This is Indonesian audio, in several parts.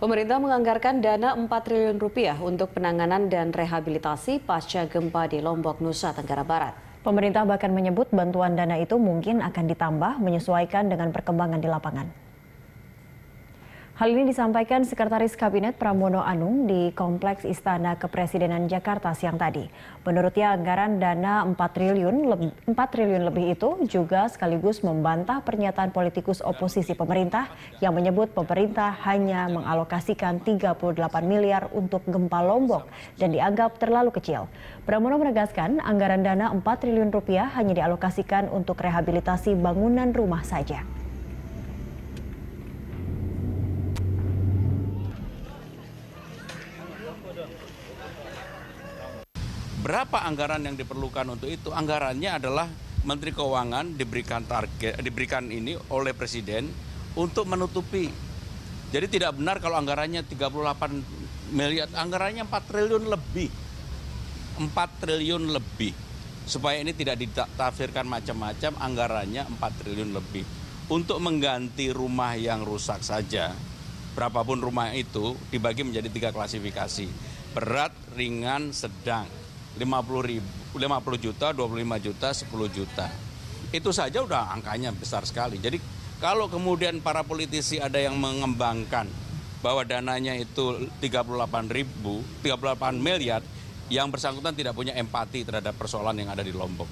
Pemerintah menganggarkan dana 4 triliun rupiah untuk penanganan dan rehabilitasi pasca gempa di Lombok, Nusa Tenggara Barat. Pemerintah bahkan menyebut bantuan dana itu mungkin akan ditambah menyesuaikan dengan perkembangan di lapangan. Hal ini disampaikan Sekretaris Kabinet Pramono Anung di Kompleks Istana Kepresidenan Jakarta siang tadi. Menurutnya anggaran dana 4 triliun, 4 triliun lebih itu juga sekaligus membantah pernyataan politikus oposisi pemerintah yang menyebut pemerintah hanya mengalokasikan 38 miliar untuk gempa Lombok dan dianggap terlalu kecil. Pramono menegaskan anggaran dana 4 triliun rupiah hanya dialokasikan untuk rehabilitasi bangunan rumah saja. Berapa anggaran yang diperlukan untuk itu? Anggarannya adalah Menteri Keuangan diberikan target diberikan ini oleh Presiden untuk menutupi. Jadi tidak benar kalau anggarannya 38 miliar, anggarannya 4 triliun lebih. 4 triliun lebih. Supaya ini tidak ditafsirkan macam-macam, anggarannya 4 triliun lebih. Untuk mengganti rumah yang rusak saja, berapapun rumah itu dibagi menjadi tiga klasifikasi. Berat, ringan, sedang. 50, ribu, 50 juta, 25 juta, 10 juta. Itu saja udah angkanya besar sekali. Jadi kalau kemudian para politisi ada yang mengembangkan bahwa dananya itu 38 ribu, 38 miliar, yang bersangkutan tidak punya empati terhadap persoalan yang ada di Lombok.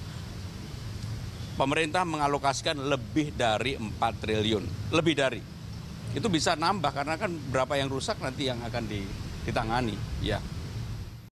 Pemerintah mengalokasikan lebih dari 4 triliun, lebih dari itu bisa nambah karena kan berapa yang rusak nanti yang akan ditangani ya